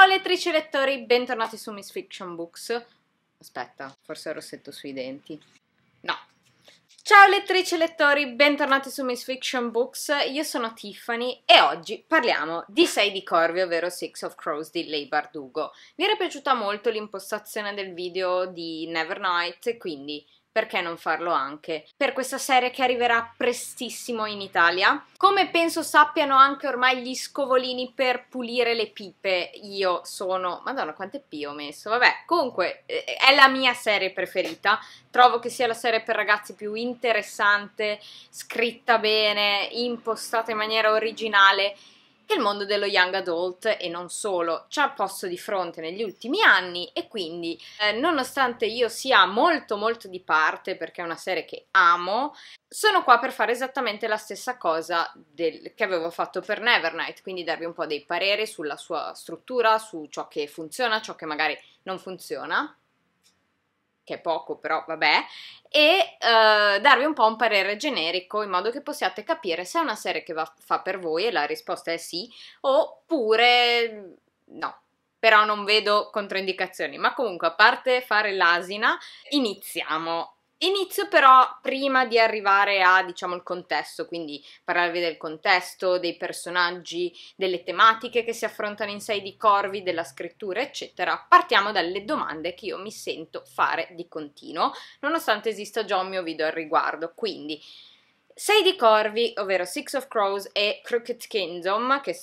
Ciao lettrici e lettori, bentornati su Miss Fiction Books. Aspetta, forse ho rossetto sui denti. No. Ciao lettrici e lettori, bentornati su Miss Fiction Books. Io sono Tiffany e oggi parliamo di Sei di Corvi, ovvero Six of Crows di Lei Bardugo. Mi era piaciuta molto l'impostazione del video di Nevernight, quindi perché non farlo anche per questa serie che arriverà prestissimo in Italia. Come penso sappiano anche ormai gli scovolini per pulire le pipe, io sono... Madonna, quante P ho messo? Vabbè, comunque eh, è la mia serie preferita, trovo che sia la serie per ragazzi più interessante, scritta bene, impostata in maniera originale il mondo dello young adult e non solo ci ha posto di fronte negli ultimi anni e quindi eh, nonostante io sia molto molto di parte perché è una serie che amo, sono qua per fare esattamente la stessa cosa del, che avevo fatto per Nevernight, quindi darvi un po' dei pareri sulla sua struttura, su ciò che funziona, ciò che magari non funziona che è poco però vabbè, e eh, darvi un po' un parere generico in modo che possiate capire se è una serie che va, fa per voi e la risposta è sì oppure no. Però non vedo controindicazioni, ma comunque a parte fare l'asina, iniziamo. Inizio però prima di arrivare a, diciamo, il contesto, quindi parlarvi del contesto, dei personaggi, delle tematiche che si affrontano in sé di Corvi, della scrittura, eccetera. Partiamo dalle domande che io mi sento fare di continuo, nonostante esista già un mio video al riguardo. Quindi, sei di Corvi, ovvero Six of Crows e Crooked Kingdom, che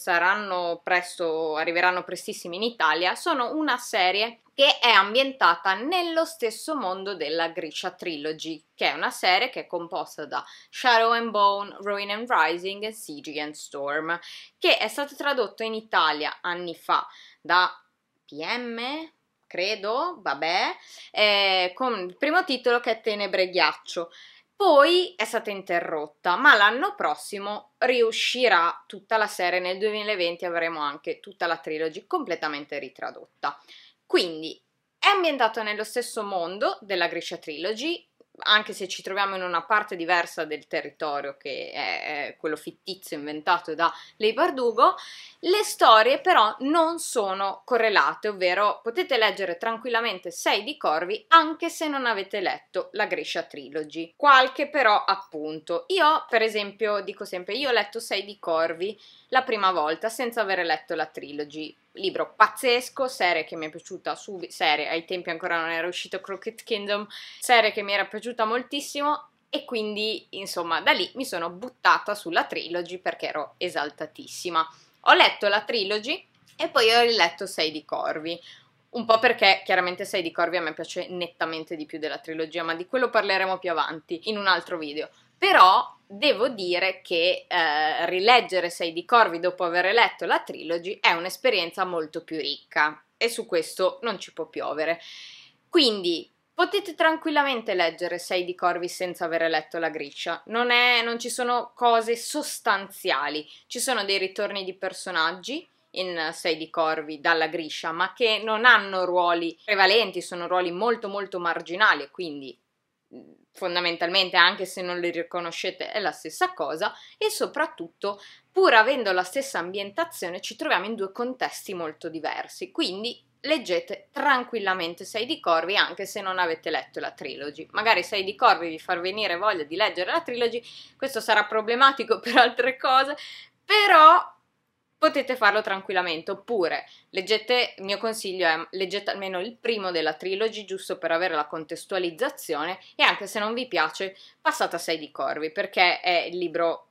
presto, arriveranno prestissimi in Italia, sono una serie che è ambientata nello stesso mondo della Grisha Trilogy, che è una serie che è composta da Shadow and Bone, Ruin and Rising e Siege and Storm, che è stato tradotto in Italia anni fa da PM, credo, vabbè, eh, con il primo titolo che è Tenebre e Ghiaccio. Poi è stata interrotta, ma l'anno prossimo riuscirà tutta la serie, nel 2020 avremo anche tutta la trilogy completamente ritradotta. Quindi è ambientato nello stesso mondo della Grisha Trilogy, anche se ci troviamo in una parte diversa del territorio che è quello fittizio inventato da Lei Bardugo, le storie però non sono correlate, ovvero potete leggere tranquillamente Sei di Corvi anche se non avete letto la Griscia Trilogy. Qualche però appunto. Io per esempio dico sempre, io ho letto Sei di Corvi la prima volta senza aver letto la Trilogy libro pazzesco, serie che mi è piaciuta subito, serie, ai tempi ancora non era uscito Crooked Kingdom, serie che mi era piaciuta moltissimo e quindi insomma da lì mi sono buttata sulla trilogy perché ero esaltatissima. Ho letto la trilogy e poi ho riletto Sei di Corvi. Un po' perché chiaramente Sei di Corvi a me piace nettamente di più della trilogia, ma di quello parleremo più avanti in un altro video però devo dire che eh, rileggere Sei di Corvi dopo aver letto la trilogy è un'esperienza molto più ricca e su questo non ci può piovere. Quindi potete tranquillamente leggere Sei di Corvi senza aver letto la Griscia, non, è, non ci sono cose sostanziali, ci sono dei ritorni di personaggi in Sei di Corvi dalla Griscia, ma che non hanno ruoli prevalenti, sono ruoli molto molto marginali, quindi mm, fondamentalmente anche se non le riconoscete è la stessa cosa e soprattutto pur avendo la stessa ambientazione ci troviamo in due contesti molto diversi quindi leggete tranquillamente Sei di Corvi anche se non avete letto la trilogy magari Sei di Corvi vi far venire voglia di leggere la trilogy questo sarà problematico per altre cose però potete farlo tranquillamente. Oppure leggete, il mio consiglio è leggete almeno il primo della trilogy, giusto per avere la contestualizzazione. E anche se non vi piace, passate a 6 di Corvi, perché è il libro.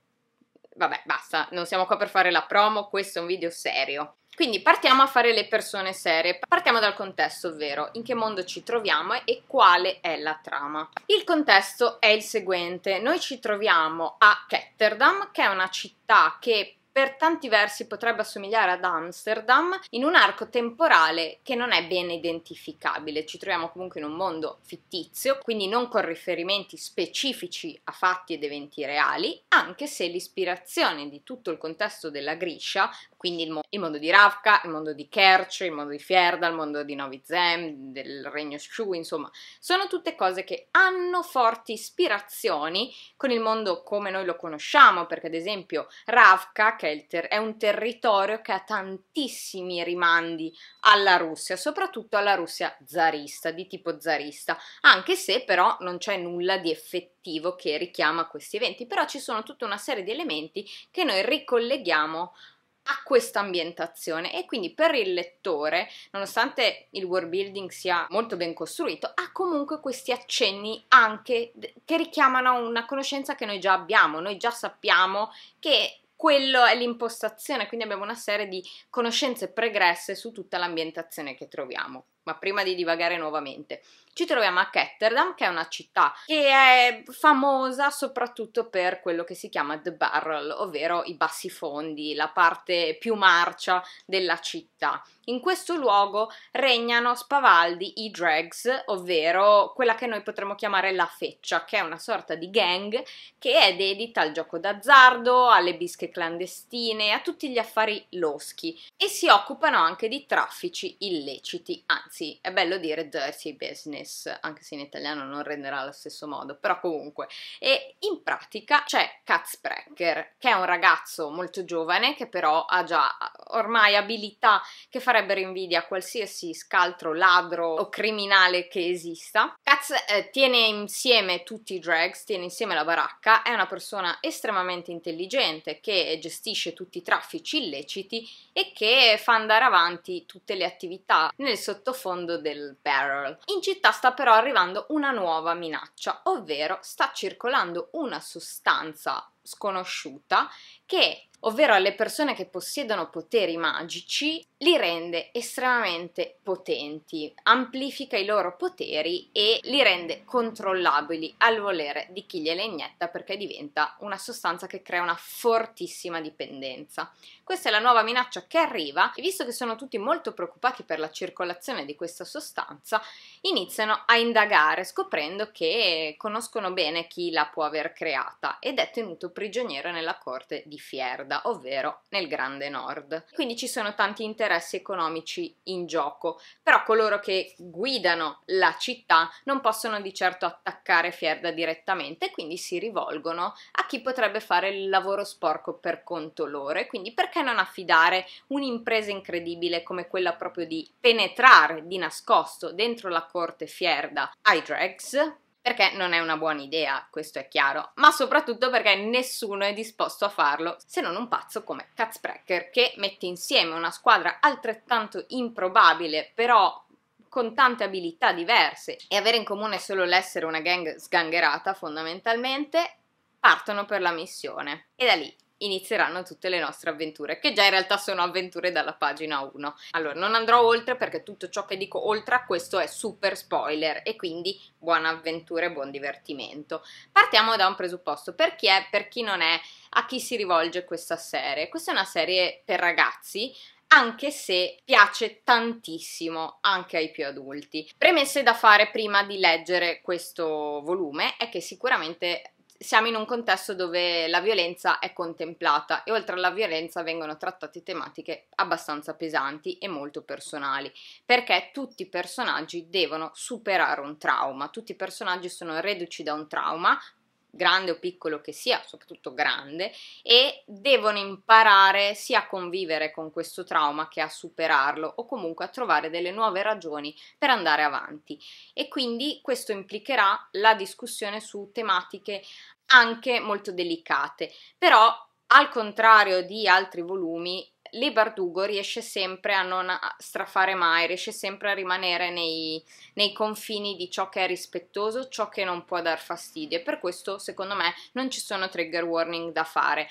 Vabbè, basta, non siamo qua per fare la promo, questo è un video serio. Quindi partiamo a fare le persone serie, partiamo dal contesto, ovvero in che mondo ci troviamo e quale è la trama. Il contesto è il seguente, noi ci troviamo a Ketterdam, che è una città che per tanti versi potrebbe assomigliare ad Amsterdam in un arco temporale che non è bene identificabile. Ci troviamo comunque in un mondo fittizio, quindi non con riferimenti specifici a fatti ed eventi reali, anche se l'ispirazione di tutto il contesto della Griscia, quindi il, mo- il, mondo di Ravka, il mondo di Kerch, il mondo di Fierda, il mondo di Novi Zem, del Regno Shu, insomma, sono tutte cose che hanno forti ispirazioni con il mondo come noi lo conosciamo, perché ad esempio Ravka, che è, ter- è un territorio che ha tantissimi rimandi alla Russia, soprattutto alla Russia zarista, di tipo zarista, anche se però non c'è nulla di effettivo che richiama questi eventi, però ci sono tutta una serie di elementi che noi ricolleghiamo a questa ambientazione e quindi per il lettore, nonostante il world building sia molto ben costruito, ha comunque questi accenni anche che richiamano una conoscenza che noi già abbiamo, noi già sappiamo che quello è l'impostazione, quindi abbiamo una serie di conoscenze pregresse su tutta l'ambientazione che troviamo ma prima di divagare nuovamente, ci troviamo a Ketterdam, che è una città che è famosa soprattutto per quello che si chiama The Barrel, ovvero i bassi fondi, la parte più marcia della città. In questo luogo regnano spavaldi i drags, ovvero quella che noi potremmo chiamare la feccia, che è una sorta di gang che è dedita al gioco d'azzardo, alle bische clandestine, a tutti gli affari loschi e si occupano anche di traffici illeciti, anzi anzi è bello dire dirty business, anche se in italiano non renderà allo stesso modo, però comunque. E in pratica c'è Katzprecker, che è un ragazzo molto giovane che però ha già ormai abilità che farebbero invidia a qualsiasi scaltro, ladro o criminale che esista. Katz eh, tiene insieme tutti i drags, tiene insieme la baracca, è una persona estremamente intelligente che gestisce tutti i traffici illeciti e che fa andare avanti tutte le attività nel sottofondo fondo del barrel. In città sta però arrivando una nuova minaccia, ovvero sta circolando una sostanza sconosciuta che, ovvero alle persone che possiedono poteri magici, li rende estremamente potenti, amplifica i loro poteri e li rende controllabili al volere di chi gliele inietta perché diventa una sostanza che crea una fortissima dipendenza. Questa è la nuova minaccia che arriva e visto che sono tutti molto preoccupati per la circolazione di questa sostanza, iniziano a indagare scoprendo che conoscono bene chi la può aver creata ed è tenuto prigioniero nella corte di Fierda, ovvero nel Grande Nord. Quindi ci sono tanti interessi economici in gioco, però coloro che guidano la città non possono di certo attaccare Fierda direttamente, quindi si rivolgono a chi potrebbe fare il lavoro sporco per conto loro e quindi perché non affidare un'impresa incredibile come quella proprio di penetrare di nascosto dentro la corte Fierda ai drags perché non è una buona idea, questo è chiaro, ma soprattutto perché nessuno è disposto a farlo se non un pazzo come Katzprecker che mette insieme una squadra altrettanto improbabile, però con tante abilità diverse e avere in comune solo l'essere una gang sgangherata fondamentalmente, partono per la missione. E da lì inizieranno tutte le nostre avventure, che già in realtà sono avventure dalla pagina 1. Allora, non andrò oltre perché tutto ciò che dico oltre a questo è super spoiler e quindi buona avventura e buon divertimento. Partiamo da un presupposto, per chi è, per chi non è, a chi si rivolge questa serie. Questa è una serie per ragazzi, anche se piace tantissimo anche ai più adulti. Premesse da fare prima di leggere questo volume è che sicuramente siamo in un contesto dove la violenza è contemplata e oltre alla violenza vengono trattate tematiche abbastanza pesanti e molto personali, perché tutti i personaggi devono superare un trauma, tutti i personaggi sono reduci da un trauma, grande o piccolo che sia, soprattutto grande, e devono imparare sia a convivere con questo trauma che a superarlo o comunque a trovare delle nuove ragioni per andare avanti. E quindi questo implicherà la discussione su tematiche anche molto delicate, però al contrario di altri volumi lì Bardugo riesce sempre a non strafare mai, riesce sempre a rimanere nei, nei, confini di ciò che è rispettoso, ciò che non può dar fastidio e per questo secondo me non ci sono trigger warning da fare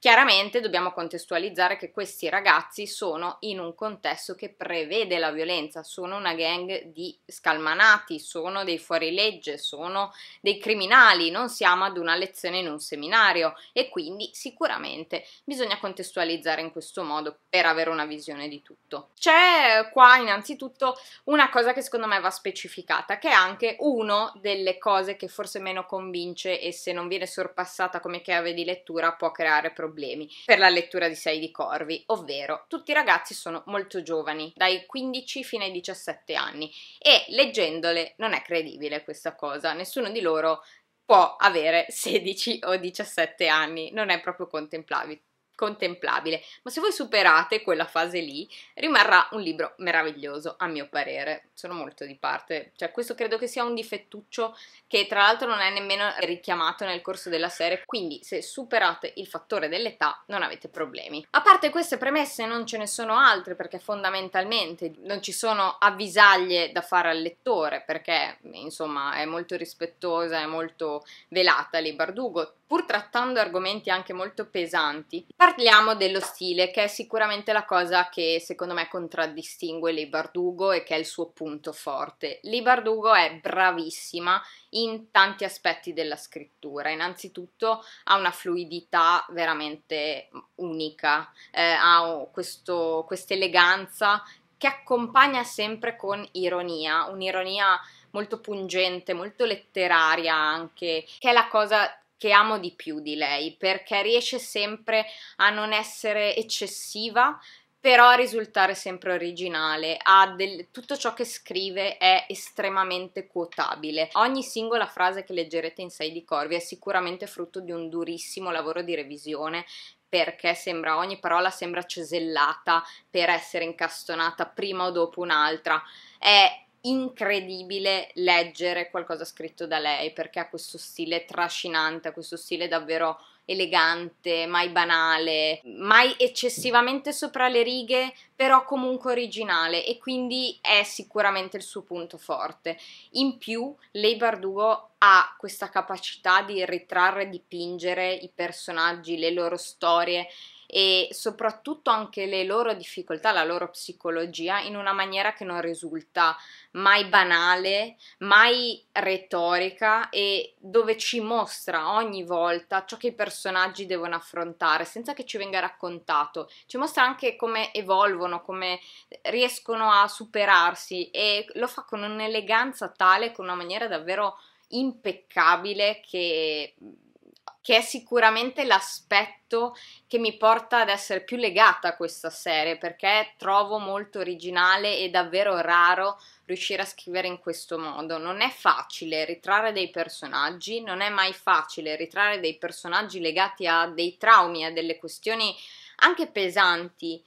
Chiaramente dobbiamo contestualizzare che questi ragazzi sono in un contesto che prevede la violenza, sono una gang di scalmanati, sono dei fuorilegge, sono dei criminali, non siamo ad una lezione in un seminario e quindi sicuramente bisogna contestualizzare in questo modo per avere una visione di tutto. C'è qua innanzitutto una cosa che secondo me va specificata, che è anche una delle cose che forse meno convince e se non viene sorpassata come chiave di lettura può creare problemi problemi per la lettura di Sei di Corvi, ovvero tutti i ragazzi sono molto giovani, dai 15 fino ai 17 anni e leggendole non è credibile questa cosa, nessuno di loro può avere 16 o 17 anni, non è proprio contemplabile contemplabile, ma se voi superate quella fase lì rimarrà un libro meraviglioso a mio parere, sono molto di parte, cioè questo credo che sia un difettuccio che tra l'altro non è nemmeno richiamato nel corso della serie, quindi se superate il fattore dell'età non avete problemi. A parte queste premesse non ce ne sono altre perché fondamentalmente non ci sono avvisaglie da fare al lettore perché insomma è molto rispettosa, è molto velata lì Bardugo, pur trattando argomenti anche molto pesanti, Parliamo dello stile, che è sicuramente la cosa che secondo me contraddistingue Lei Bardugo e che è il suo punto forte. Lei Bardugo è bravissima in tanti aspetti della scrittura. Innanzitutto ha una fluidità veramente unica, eh, ha questa eleganza che accompagna sempre con ironia, un'ironia molto pungente, molto letteraria anche, che è la cosa che amo di più di lei perché riesce sempre a non essere eccessiva però a risultare sempre originale, del, tutto ciò che scrive è estremamente quotabile. Ogni singola frase che leggerete in Sei di Corvi è sicuramente frutto di un durissimo lavoro di revisione perché sembra, ogni parola sembra cesellata per essere incastonata prima o dopo un'altra. È incredibile leggere qualcosa scritto da lei perché ha questo stile trascinante, ha questo stile davvero elegante, mai banale, mai eccessivamente sopra le righe, però comunque originale e quindi è sicuramente il suo punto forte. In più, lei Bardugo ha questa capacità di ritrarre, dipingere i personaggi, le loro storie e soprattutto anche le loro difficoltà, la loro psicologia in una maniera che non risulta mai banale, mai retorica e dove ci mostra ogni volta ciò che i personaggi devono affrontare senza che ci venga raccontato, ci mostra anche come evolvono, come riescono a superarsi e lo fa con un'eleganza tale, con una maniera davvero impeccabile che che è sicuramente l'aspetto che mi porta ad essere più legata a questa serie, perché trovo molto originale e davvero raro riuscire a scrivere in questo modo. Non è facile ritrarre dei personaggi, non è mai facile ritrarre dei personaggi legati a dei traumi, a delle questioni anche pesanti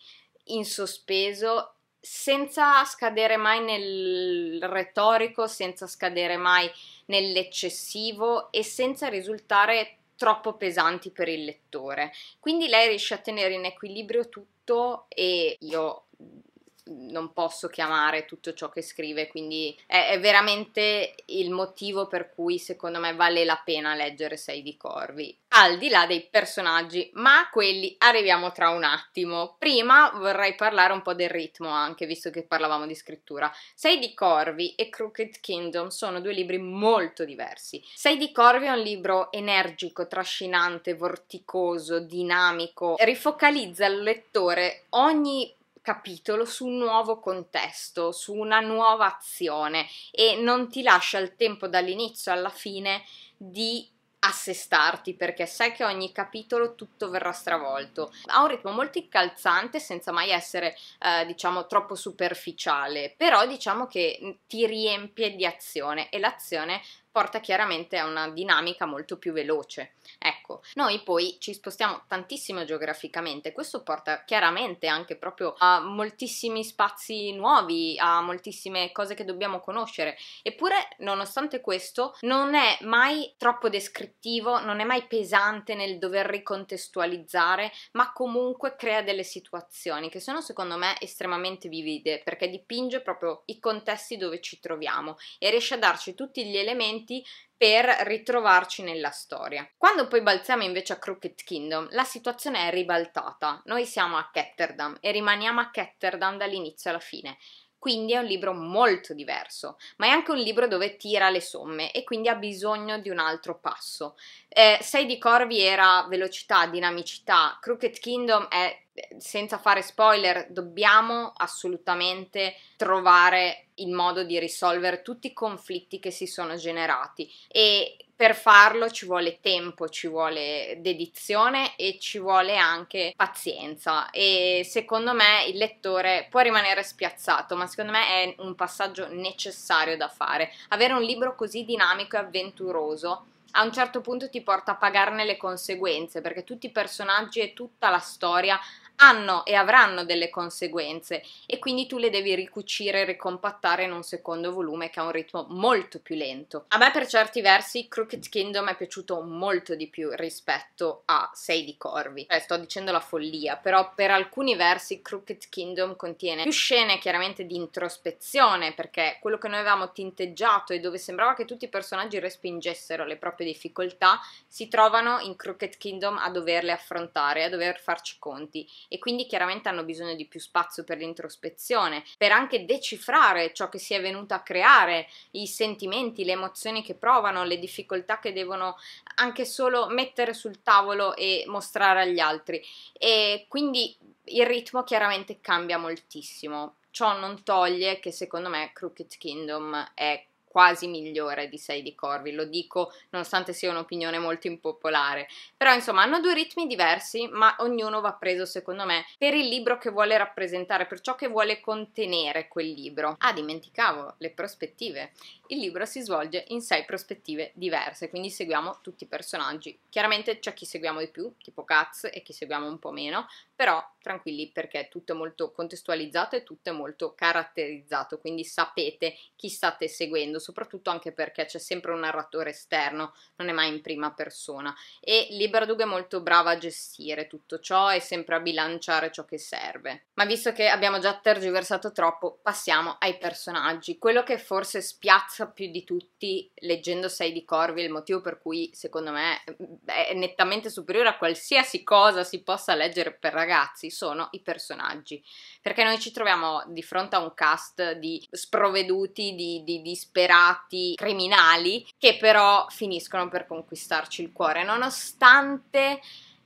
in sospeso senza scadere mai nel retorico, senza scadere mai nell'eccessivo e senza risultare troppo pesanti per il lettore. Quindi lei riesce a tenere in equilibrio tutto e io non posso chiamare tutto ciò che scrive, quindi è, è, veramente il motivo per cui secondo me vale la pena leggere Sei di Corvi, al di là dei personaggi, ma a quelli arriviamo tra un attimo. Prima vorrei parlare un po' del ritmo anche, visto che parlavamo di scrittura. Sei di Corvi e Crooked Kingdom sono due libri molto diversi. Sei di Corvi è un libro energico, trascinante, vorticoso, dinamico, rifocalizza al lettore ogni capitolo su un nuovo contesto, su una nuova azione e non ti lascia il tempo dall'inizio alla fine di assestarti perché sai che ogni capitolo tutto verrà stravolto. Ha un ritmo molto incalzante senza mai essere eh, diciamo troppo superficiale, però diciamo che mm, ti riempie di azione e l'azione porta chiaramente a una dinamica molto più veloce. Ecco, noi poi ci spostiamo tantissimo geograficamente, questo porta chiaramente anche proprio a moltissimi spazi nuovi, a moltissime cose che dobbiamo conoscere, eppure nonostante questo non è mai troppo descrittivo, non è mai pesante nel dover ricontestualizzare, ma comunque crea delle situazioni che sono secondo me estremamente vivide perché dipinge proprio i contesti dove ci troviamo e riesce a darci tutti gli elementi elementi per ritrovarci nella storia. Quando poi balziamo invece a Crooked Kingdom, la situazione è ribaltata. Noi siamo a Ketterdam e rimaniamo a Ketterdam dall'inizio alla fine. Quindi è un libro molto diverso, ma è anche un libro dove tira le somme e quindi ha bisogno di un altro passo. Eh, Sei di Corvi era velocità, dinamicità, Crooked Kingdom è Ehm, senza fare spoiler, dobbiamo assolutamente trovare il modo di risolvere tutti i conflitti che si sono generati e per farlo ci vuole tempo, ci vuole dedizione e ci vuole anche pazienza e secondo me il lettore può rimanere spiazzato, ma secondo me è un passaggio necessario da fare. Avere un libro così dinamico e avventuroso a un certo punto ti porta a pagarne le conseguenze, perché tutti i personaggi e tutta la storia hanno e avranno delle conseguenze e quindi tu le devi ricucire e ricompattare in un secondo volume che ha un ritmo molto più lento. A me per certi versi Crooked Kingdom è piaciuto molto di più rispetto a Sei di Corvi, cioè, sto dicendo la follia, però per alcuni versi Crooked Kingdom contiene più scene chiaramente di introspezione perché quello che noi avevamo tinteggiato e dove sembrava che tutti i personaggi respingessero le proprie difficoltà si trovano in Crooked Kingdom a doverle affrontare, a dover farci conti e quindi chiaramente hanno bisogno di più spazio per l'introspezione, per anche decifrare ciò che si è venuto a creare, i sentimenti, le emozioni che provano, le difficoltà che devono anche solo mettere sul tavolo e mostrare agli altri. E quindi il ritmo chiaramente cambia moltissimo. Ciò non toglie che secondo me Crooked Kingdom è quasi migliore di 6 di Corvi, lo dico nonostante sia un'opinione molto impopolare, però insomma hanno due ritmi diversi ma ognuno va preso secondo me per il libro che vuole rappresentare, per ciò che vuole contenere quel libro. Ah, dimenticavo le prospettive, il libro si svolge in 6 prospettive diverse, quindi seguiamo tutti i personaggi, chiaramente c'è chi seguiamo di più, tipo Katz, e chi seguiamo un po' meno, però tranquilli perché tutto è molto contestualizzato e tutto è molto caratterizzato, quindi sapete chi state seguendo, soprattutto anche perché c'è sempre un narratore esterno, non è mai in prima persona. E Libera Liberdug è molto brava a gestire tutto ciò e sempre a bilanciare ciò che serve. Ma visto che abbiamo già tergiversato troppo, passiamo ai personaggi. Quello che forse spiazza più di tutti leggendo Sei di Corvi, il motivo per cui secondo me è nettamente superiore a qualsiasi cosa si possa leggere per ragazzi, sono i personaggi, perché noi ci troviamo di fronte a un cast di sprovveduti, di, di disperati criminali che però finiscono per conquistarci il cuore, nonostante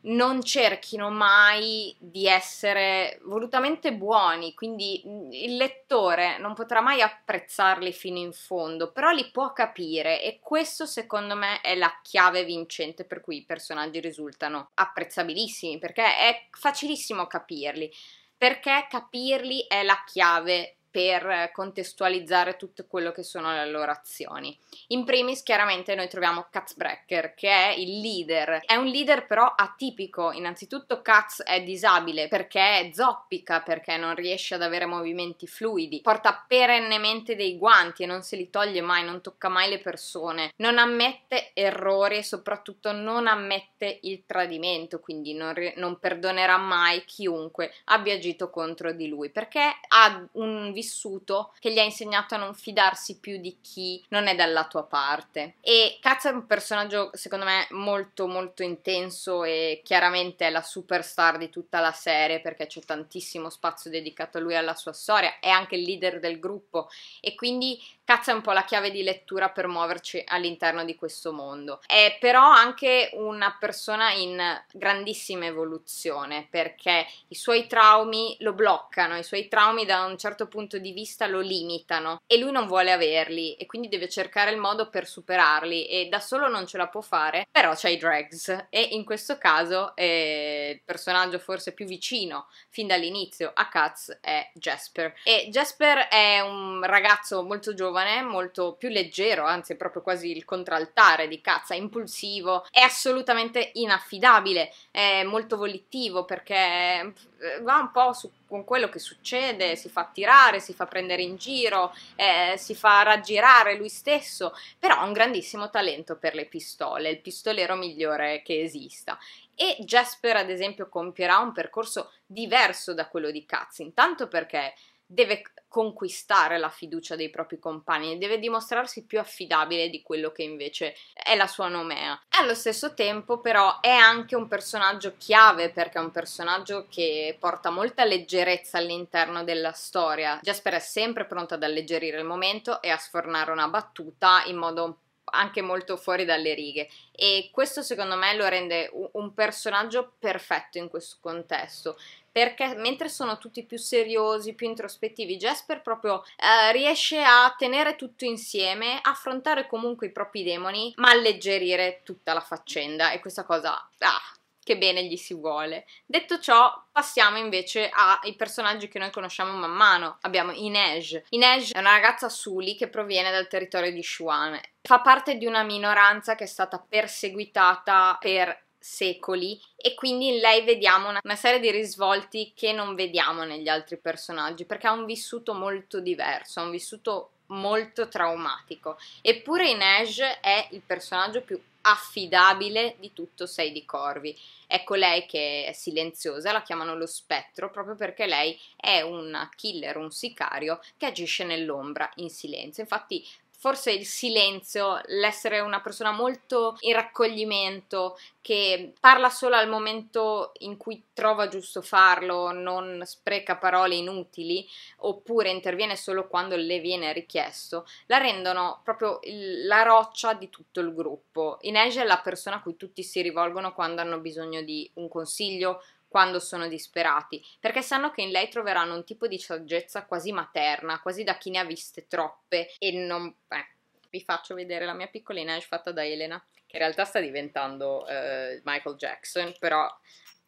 non cerchino mai di essere volutamente buoni, quindi mm, il lettore non potrà mai apprezzarli fino in fondo, però li può capire e questo secondo me è la chiave vincente per cui i personaggi risultano apprezzabilissimi, perché è facilissimo capirli, perché capirli è la chiave per contestualizzare tutto quello che sono le loro azioni. In primis chiaramente noi troviamo Katzbrecker che è il leader, è un leader però atipico, innanzitutto Katz è disabile perché zoppica, perché non riesce ad avere movimenti fluidi, porta perennemente dei guanti e non se li toglie mai, non tocca mai le persone, non ammette errori e soprattutto non ammette il tradimento, quindi non, re- non perdonerà mai chiunque abbia agito contro di lui perché ha un vissuto vissuto che gli ha insegnato a non fidarsi più di chi non è dalla tua parte. E Katz è un personaggio, secondo me, molto molto intenso e chiaramente è la superstar di tutta la serie perché c'è tantissimo spazio dedicato a lui e alla sua storia, è anche il leader del gruppo e quindi Cazzo è un po' la chiave di lettura per muoverci all'interno di questo mondo. È però anche una persona in grandissima evoluzione perché i suoi traumi lo bloccano, i suoi traumi da un certo punto di vista lo limitano e lui non vuole averli e quindi deve cercare il modo per superarli e da solo non ce la può fare, però c'è i drags e in questo caso eh, il personaggio forse più vicino fin dall'inizio a Katz è Jasper e Jasper è un ragazzo molto giovane giovane, molto più leggero, anzi proprio quasi il contraltare di Katz, impulsivo, è assolutamente inaffidabile, è molto volittivo perché eh, va un po' su, con quello che succede, si fa tirare, si fa prendere in giro, eh, si fa raggirare lui stesso, però ha un grandissimo talento per le pistole, il pistolero migliore che esista e Jasper ad esempio compierà un percorso diverso da quello di Katz, intanto perché deve conquistare la fiducia dei propri compagni, e deve dimostrarsi più affidabile di quello che invece è la sua nomea. E Allo stesso tempo però è anche un personaggio chiave perché è un personaggio che porta molta leggerezza all'interno della storia. Jasper è sempre pronto ad alleggerire il momento e a sfornare una battuta in modo anche molto fuori dalle righe e questo secondo me lo rende un personaggio perfetto in questo contesto perché mentre sono tutti più seriosi, più introspettivi, Jasper proprio eh, riesce a tenere tutto insieme, affrontare comunque i propri demoni, ma alleggerire tutta la faccenda e questa cosa, ah, che bene gli si vuole. Detto ciò, passiamo invece ai personaggi che noi conosciamo man mano. Abbiamo Inej. Inej è una ragazza Suli che proviene dal territorio di Shuan. Fa parte di una minoranza che è stata perseguitata per secoli e quindi in lei vediamo una, una serie di risvolti che non vediamo negli altri personaggi perché ha un vissuto molto diverso, ha un vissuto molto traumatico. Eppure Inej è il personaggio più affidabile di tutto Sei di Corvi. Ecco lei che è silenziosa, la chiamano lo spettro proprio perché lei è un killer, un sicario che agisce nell'ombra, in silenzio. Infatti forse il silenzio, l'essere una persona molto in raccoglimento, che parla solo al momento in cui trova giusto farlo, non spreca parole inutili, oppure interviene solo quando le viene richiesto, la rendono proprio la roccia di tutto il gruppo. Inej è la persona a cui tutti si rivolgono quando hanno bisogno di un consiglio, quando sono disperati, perché sanno che in lei troveranno un tipo di saggezza quasi materna, quasi da chi ne ha viste troppe e non... Eh, vi faccio vedere la mia piccolina fatta da Elena, che in realtà sta diventando eh, Michael Jackson, però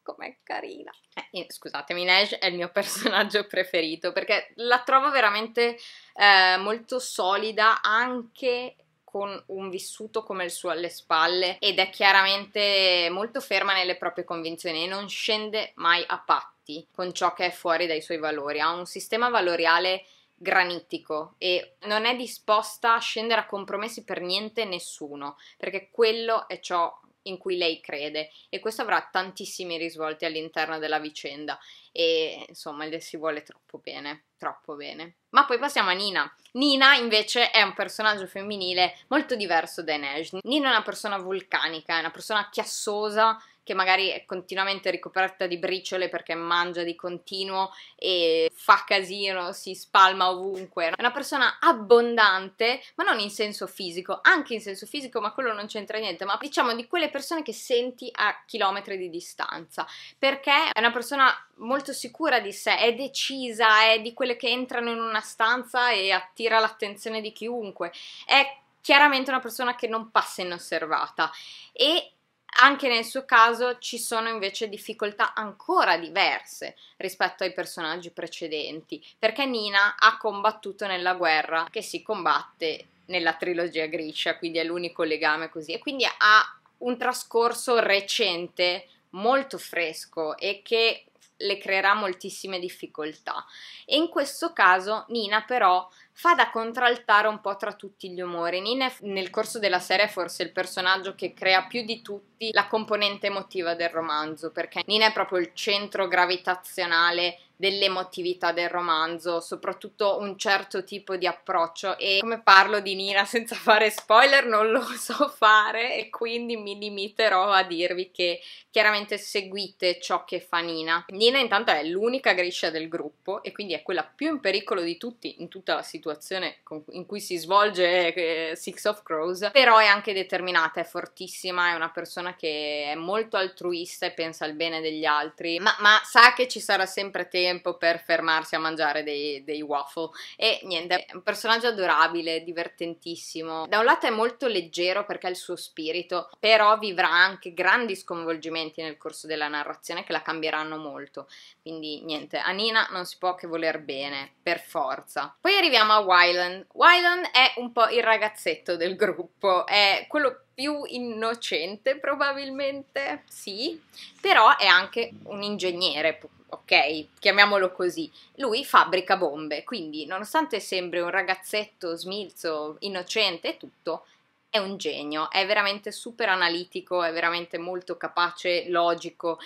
com'è carina. Eh, scusatemi, Neige è il mio personaggio preferito perché la trovo veramente eh, molto solida anche con un vissuto come il suo alle spalle ed è chiaramente molto ferma nelle proprie convinzioni e non scende mai a patti con ciò che è fuori dai suoi valori. Ha un sistema valoriale granitico e non è disposta a scendere a compromessi per niente nessuno, perché quello è ciò in cui lei crede e questo avrà tantissimi risvolti all'interno della vicenda e insomma le si vuole troppo bene, troppo bene. Ma poi passiamo a Nina. Nina invece è un personaggio femminile molto diverso da Enej. Nina è una persona vulcanica, è una persona chiassosa che magari è continuamente ricoperta di briciole perché mangia di continuo e fa casino, si spalma ovunque. È una persona abbondante, ma non in senso fisico, anche in senso fisico, ma quello non c'entra niente, ma diciamo di quelle persone che senti a chilometri di distanza, perché è una persona molto sicura di sé, è decisa, è di quelle che entrano in una stanza e attira l'attenzione di chiunque. È chiaramente una persona che non passa inosservata e anche nel suo caso ci sono invece difficoltà ancora diverse rispetto ai personaggi precedenti, perché Nina ha combattuto nella guerra che si combatte nella trilogia Grisha, quindi è l'unico legame così, e quindi ha un trascorso recente molto fresco e che le creerà moltissime difficoltà. E in questo caso Nina però fa da contraltare un po' tra tutti gli umori. Nin nel corso della serie è forse il personaggio che crea più di tutti la componente emotiva del romanzo, perché Nina è proprio il centro gravitazionale dell'emotività del romanzo, soprattutto un certo tipo di approccio e come parlo di Nina senza fare spoiler non lo so fare e quindi mi limiterò a dirvi che chiaramente seguite ciò che fa Nina. Nina intanto è l'unica griscia del gruppo e quindi è quella più in pericolo di tutti in tutta la situazione situazione in cui si svolge eh, Six of Crows, però è anche determinata, è fortissima, è una persona che è molto altruista e pensa al bene degli altri, ma, ma sa che ci sarà sempre tempo per fermarsi a mangiare dei, dei waffle e niente, è un personaggio adorabile, divertentissimo. Da un lato è molto leggero perché è il suo spirito, però vivrà anche grandi sconvolgimenti nel corso della narrazione che la cambieranno molto. Quindi niente, a Nina non si può che voler bene, per forza. Poi arriviamo a no Wylan. Wylan è un po' il ragazzetto del gruppo, è quello più innocente probabilmente, sì, però è anche un ingegnere, ok, chiamiamolo così. Lui fabbrica bombe, quindi nonostante sembri un ragazzetto smilzo, innocente e tutto, è un genio, è veramente super analitico, è veramente molto capace, logico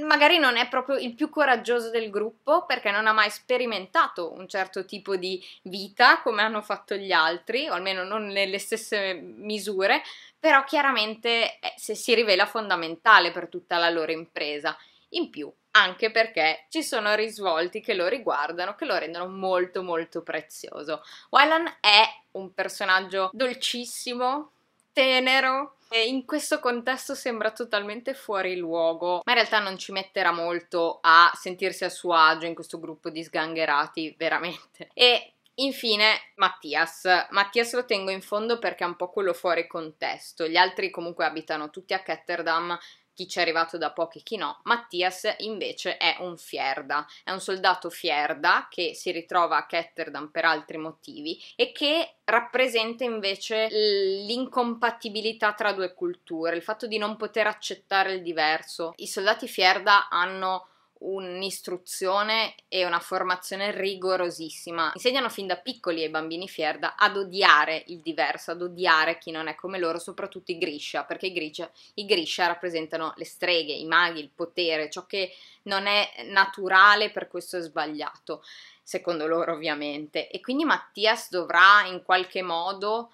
magari non è proprio il più coraggioso del gruppo perché non ha mai sperimentato un certo tipo di vita come hanno fatto gli altri, o almeno non nelle stesse misure, però chiaramente eh, se si rivela fondamentale per tutta la loro impresa. In più, anche perché ci sono risvolti che lo riguardano, che lo rendono molto molto prezioso. Wylan è un personaggio dolcissimo, tenero, e in questo contesto sembra totalmente fuori luogo, ma in realtà non ci metterà molto a sentirsi a suo agio in questo gruppo di sgangherati, veramente. E Infine Mattias. Mattias lo tengo in fondo perché è un po' quello fuori contesto. Gli altri comunque abitano tutti a Ketterdam chi ci è arrivato da poco e chi no, Mattias invece è un fierda, è un soldato fierda che si ritrova a Ketterdam per altri motivi e che rappresenta invece l'incompatibilità tra due culture, il fatto di non poter accettare il diverso. I soldati fierda hanno un'istruzione e una formazione rigorosissima. Insegnano fin da piccoli ai bambini Fierda ad odiare il diverso, ad odiare chi non è come loro, soprattutto i Grisha, perché i Grisha, i Grisha rappresentano le streghe, i maghi, il potere, ciò che non è naturale, per questo è sbagliato, secondo loro ovviamente. E quindi Mattias dovrà in qualche modo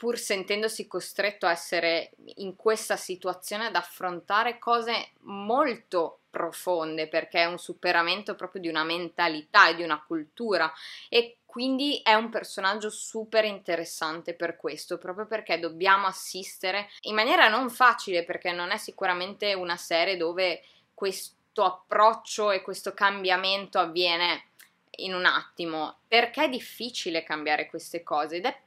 pur sentendosi costretto a essere in questa situazione ad affrontare cose molto profonde perché è un superamento proprio di una mentalità e di una cultura e quindi è un personaggio super interessante per questo, proprio perché dobbiamo assistere in maniera non facile perché non è sicuramente una serie dove questo approccio e questo cambiamento avviene in un attimo, perché è difficile cambiare queste cose ed è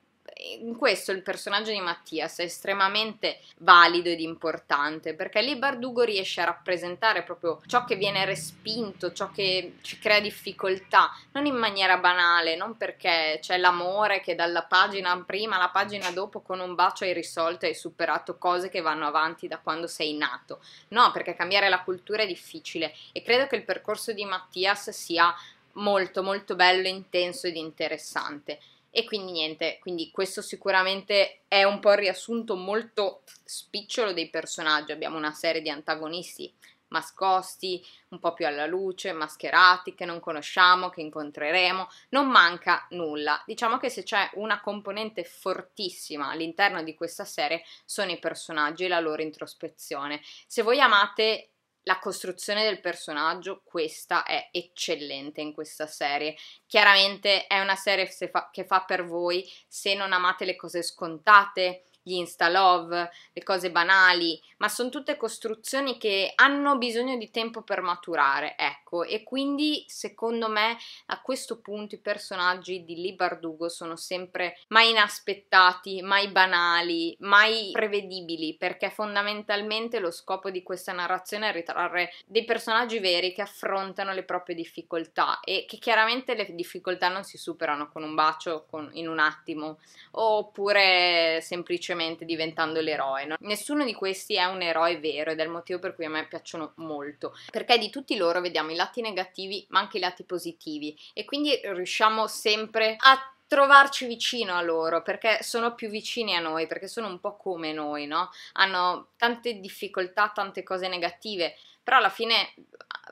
in questo il personaggio di Mattias è estremamente valido ed importante perché lì Bardugo riesce a rappresentare proprio ciò che viene respinto, ciò che ci crea difficoltà, non in maniera banale, non perché c'è l'amore che dalla pagina prima alla pagina dopo con un bacio hai risolto e hai superato cose che vanno avanti da quando sei nato. No, perché cambiare la cultura è difficile e credo che il percorso di Mattias sia molto molto bello, intenso ed interessante. E quindi niente, quindi questo sicuramente è un po' il riassunto molto spicciolo dei personaggi. Abbiamo una serie di antagonisti nascosti, un po' più alla luce, mascherati, che non conosciamo, che incontreremo, non manca nulla. Diciamo che se c'è una componente fortissima all'interno di questa serie sono i personaggi e la loro introspezione. Se voi amate la costruzione del personaggio, questa è eccellente in questa serie. Chiaramente è una serie fa, che fa per voi se non amate le cose scontate, gli insta love, le cose banali, ma sono tutte costruzioni che hanno bisogno di tempo per maturare, ecco, e quindi secondo me a questo punto i personaggi di Lee Bardugo sono sempre mai inaspettati, mai banali, mai prevedibili, perché fondamentalmente lo scopo di questa narrazione è ritrarre dei personaggi veri che affrontano le proprie difficoltà e che chiaramente le difficoltà non si superano con un bacio, con, in un attimo, oppure semplicemente semplicemente diventando l'eroe. No? Nessuno di questi è un eroe vero ed è il motivo per cui a me piacciono molto, perché di tutti loro vediamo i lati negativi ma anche i lati positivi e quindi riusciamo sempre a trovarci vicino a loro perché sono più vicini a noi, perché sono un po' come noi, no? Hanno tante difficoltà, tante cose negative, però alla fine eh,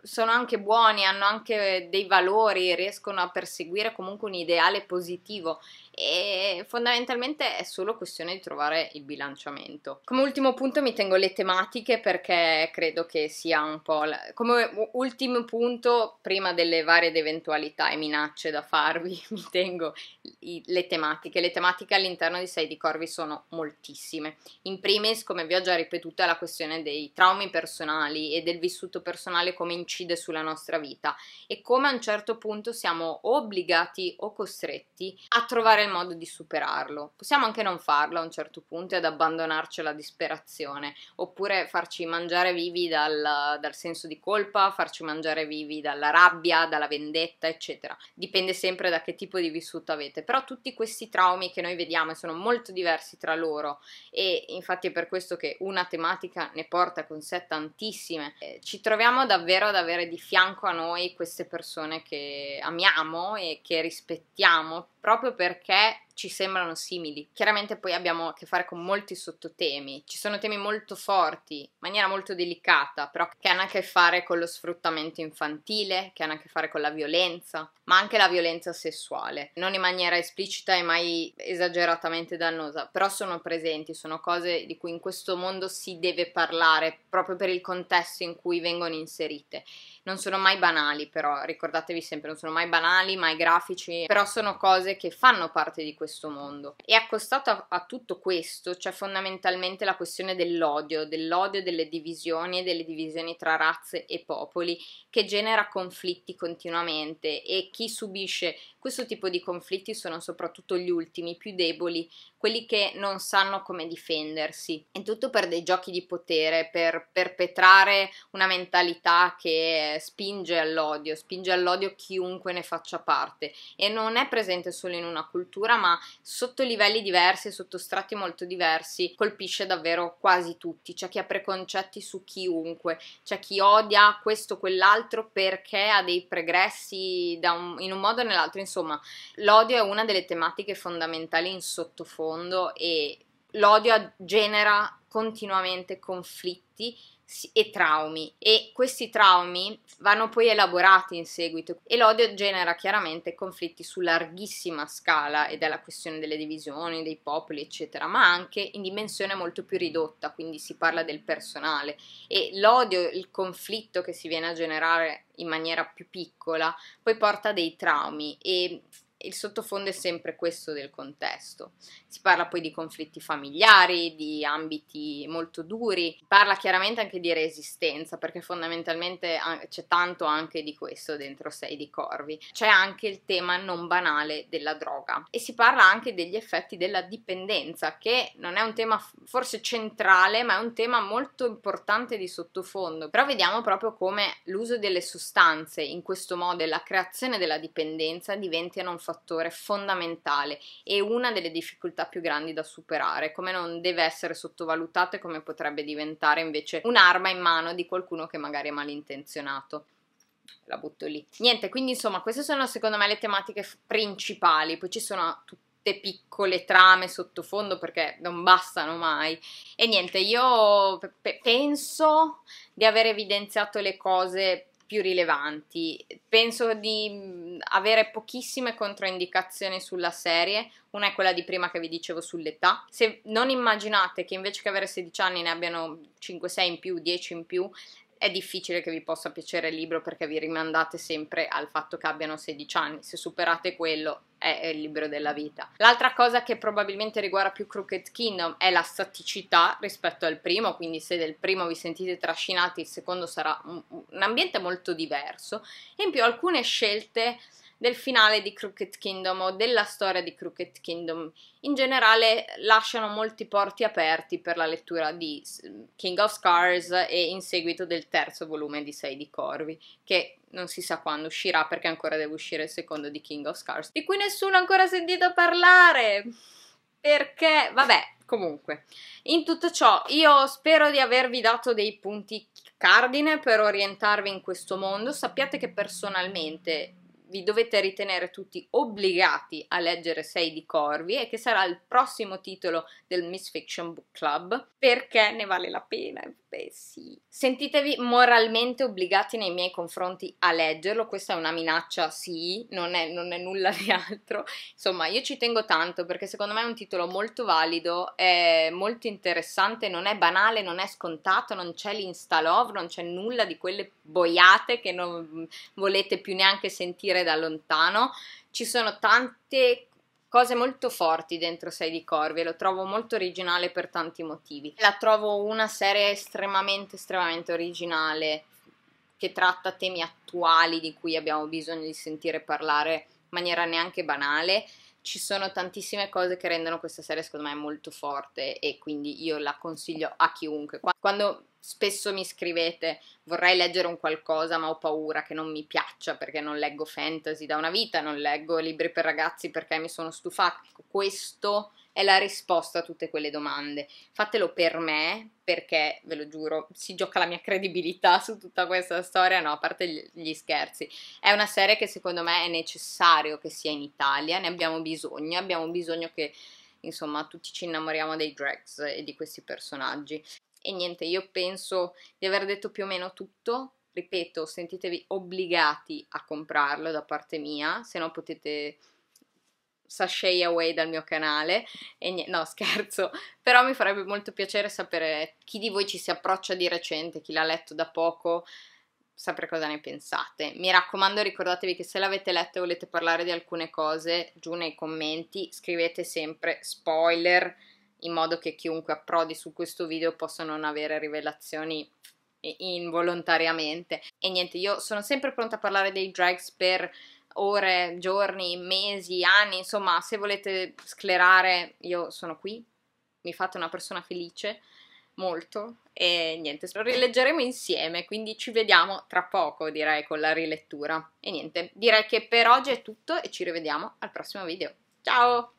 sono anche buoni, hanno anche dei valori, riescono a perseguire comunque un ideale positivo e fondamentalmente è solo questione di trovare il bilanciamento. Come ultimo punto mi tengo le tematiche perché credo che sia un po' la... come ultimo punto prima delle varie eventualità e minacce da farvi mi tengo i... le tematiche. Le tematiche all'interno di Sei di Corvi sono moltissime. In primis, come vi ho già ripetuto, è la questione dei traumi personali e del vissuto personale come incide sulla nostra vita e come a un certo punto siamo obbligati o costretti a trovare trovare il modo di superarlo. Possiamo anche non farlo a un certo punto ed abbandonarci alla disperazione, oppure farci mangiare vivi dal, dal senso di colpa, farci mangiare vivi dalla rabbia, dalla vendetta, eccetera. Dipende sempre da che tipo di vissuto avete, però tutti questi traumi che noi vediamo sono molto diversi tra loro e infatti è per questo che una tematica ne porta con sé tantissime. Eh, ci troviamo davvero ad avere di fianco a noi queste persone che amiamo e che rispettiamo proprio perché perché ci sembrano simili. Chiaramente poi abbiamo a che fare con molti sottotemi, ci sono temi molto forti, in maniera molto delicata, però che hanno a che fare con lo sfruttamento infantile, che hanno a che fare con la violenza, ma anche la violenza sessuale, non in maniera esplicita e mai esageratamente dannosa, però sono presenti, sono cose di cui in questo mondo si deve parlare proprio per il contesto in cui vengono inserite. Non sono mai banali, però ricordatevi sempre, non sono mai banali, mai grafici, però sono cose che fanno parte di questo questo mondo. E accostato a, a tutto questo c'è cioè fondamentalmente la questione dell'odio, dell'odio delle divisioni e delle divisioni tra razze e popoli che genera conflitti continuamente e chi subisce questo tipo di conflitti sono soprattutto gli ultimi, i più deboli, quelli che non sanno come difendersi. È tutto per dei giochi di potere, per perpetrare una mentalità che spinge all'odio, spinge all'odio chiunque ne faccia parte e non è presente solo in una cultura ma sotto livelli diversi, sotto strati molto diversi, colpisce davvero quasi tutti. C'è chi ha preconcetti su chiunque, c'è chi odia questo o quell'altro perché ha dei pregressi un, in un modo o nell'altro. Insomma, l'odio è una delle tematiche fondamentali in sottofondo e l'odio genera continuamente conflitti e traumi e questi traumi vanno poi elaborati in seguito e l'odio genera chiaramente conflitti su larghissima scala ed è la questione delle divisioni, dei popoli eccetera, ma anche in dimensione molto più ridotta, quindi si parla del personale e l'odio, il conflitto che si viene a generare in maniera più piccola poi porta a dei traumi e il sottofondo è sempre questo del contesto. Si parla poi di conflitti familiari, di ambiti molto duri, parla chiaramente anche di resistenza, perché fondamentalmente c'è tanto anche di questo dentro Sei di Corvi. C'è anche il tema non banale della droga e si parla anche degli effetti della dipendenza, che non è un tema forse centrale, ma è un tema molto importante di sottofondo. Però vediamo proprio come l'uso delle sostanze in questo modo e la creazione della dipendenza diventino un fattore fattore fondamentale e una delle difficoltà più grandi da superare, come non deve essere sottovalutato e come potrebbe diventare invece un'arma in mano di qualcuno che magari è malintenzionato la butto lì. Niente, quindi insomma, queste sono secondo me le tematiche principali, poi ci sono tutte piccole trame sottofondo perché non bastano mai. E niente, io pe- penso di aver evidenziato le cose più rilevanti. Penso di mm, avere pochissime controindicazioni sulla serie. Una è quella di prima che vi dicevo sull'età. Se non immaginate che invece che avere 16 anni ne abbiano 5, 6 in più, 10 in più, è difficile che vi possa piacere il libro perché vi rimandate sempre al fatto che abbiano 16 anni, se superate quello è il libro della vita. L'altra cosa che probabilmente riguarda più Crooked Kingdom è la staticità rispetto al primo, quindi se del primo vi sentite trascinati il secondo sarà un, un ambiente molto diverso e in più alcune scelte del finale di Crooked Kingdom o della storia di Crooked Kingdom. In generale lasciano molti porti aperti per la lettura di King of Scars e in seguito del terzo volume di Sei di Corvi, che non si sa quando uscirà perché ancora deve uscire il secondo di King of Scars, di cui nessuno ha ancora sentito parlare. Perché, vabbè, Comunque, in tutto ciò, io spero di avervi dato dei punti cardine per orientarvi in questo mondo. Sappiate che personalmente vi dovete ritenere tutti obbligati a leggere Sei di Corvi e che sarà il prossimo titolo del Miss Fiction Book Club perché ne vale la pena. Beh, sì. Sentitevi moralmente obbligati nei miei confronti a leggerlo, questa è una minaccia, sì, non è, non è nulla di altro. Insomma, io ci tengo tanto perché secondo me è un titolo molto valido, è molto interessante, non è banale, non è scontato, non c'è l'insta love, non c'è nulla di quelle boiate che non volete più neanche sentire vedere da lontano. Ci sono tante cose molto forti dentro Sei di Corvi e lo trovo molto originale per tanti motivi. La trovo una serie estremamente, estremamente originale che tratta temi attuali di cui abbiamo bisogno di sentire parlare in maniera neanche banale ci sono tantissime cose che rendono questa serie secondo me molto forte e quindi io la consiglio a chiunque. Quando spesso mi scrivete vorrei leggere un qualcosa ma ho paura che non mi piaccia perché non leggo fantasy da una vita, non leggo libri per ragazzi perché mi sono stufata. Ecco, questo è la risposta a tutte quelle domande. Fatelo per me perché, ve lo giuro, si gioca la mia credibilità su tutta questa storia, no, a parte gli scherzi. È una serie che secondo me è necessario che sia in Italia, ne abbiamo bisogno, abbiamo bisogno che... Insomma, tutti ci innamoriamo dei drags e di questi personaggi. E niente, io penso di aver detto più o meno tutto. Ripeto, sentitevi obbligati a comprarlo da parte mia, se no potete sashay away dal mio canale. E niente, no, scherzo, però mi farebbe molto piacere sapere chi di voi ci si approccia di recente, chi l'ha letto da poco sapere cosa ne pensate. Mi raccomando, ricordatevi che se l'avete letto e volete parlare di alcune cose, giù nei commenti scrivete sempre spoiler in modo che chiunque approdi su questo video possa non avere rivelazioni eh, involontariamente. E niente, io sono sempre pronta a parlare dei drags per ore, giorni, mesi, anni, insomma, se volete sclerare, io sono qui, mi fate una persona felice, molto, e niente, lo rileggeremo insieme, quindi ci vediamo tra poco, direi, con la rilettura. E niente, direi che per oggi è tutto e ci rivediamo al prossimo video. Ciao!